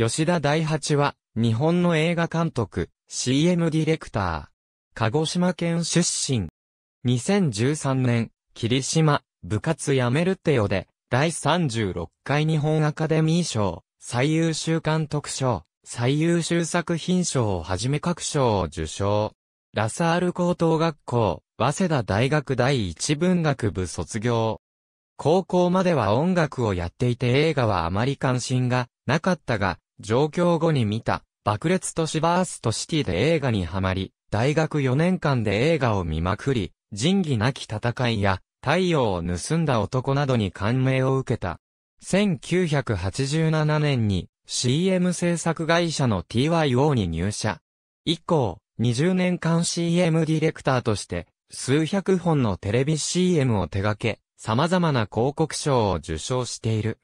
吉田大八は、日本の映画監督、CM ディレクター。鹿児島県出身。2013年、霧島、部活やめるってよで、第36回日本アカデミー賞、最優秀監督賞、最優秀作品賞をはじめ各賞を受賞。ラサール高等学校、早稲田大学第一文学部卒業。高校までは音楽をやっていて映画はあまり関心がなかったが、上京後に見た、爆裂都市バーストシティで映画にはまり、大学4年間で映画を見まくり、仁義なき戦いや、太陽を盗んだ男などに感銘を受けた。1987年に CM 制作会社の TYO に入社。以降、20年間 CM ディレクターとして、数百本のテレビ CM を手掛け、様々な広告賞を受賞している。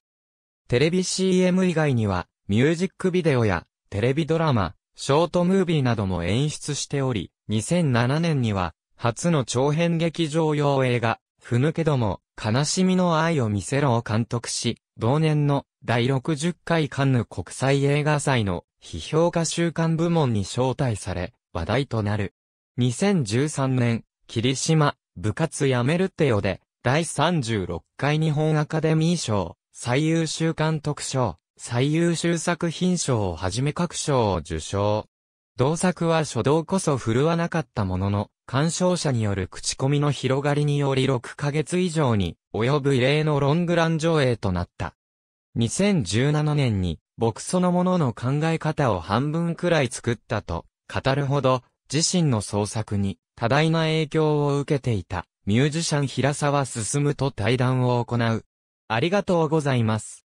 テレビ CM 以外には、ミュージックビデオやテレビドラマ、ショートムービーなども演出しており、2007年には初の長編劇場用映画、ふぬけども、悲しみの愛を見せろを監督し、同年の第60回カンヌ国際映画祭の批評家週刊部門に招待され、話題となる。2013年、霧島、部活やめるってよで、第36回日本アカデミー賞、最優秀監督賞、最優秀作品賞をはじめ各賞を受賞。同作は初動こそ振るわなかったものの、鑑賞者による口コミの広がりにより6ヶ月以上に及ぶ異例のロングラン上映となった。2017年に僕そのものの考え方を半分くらい作ったと語るほど自身の創作に多大な影響を受けていたミュージシャン平沢進と対談を行う。ありがとうございます。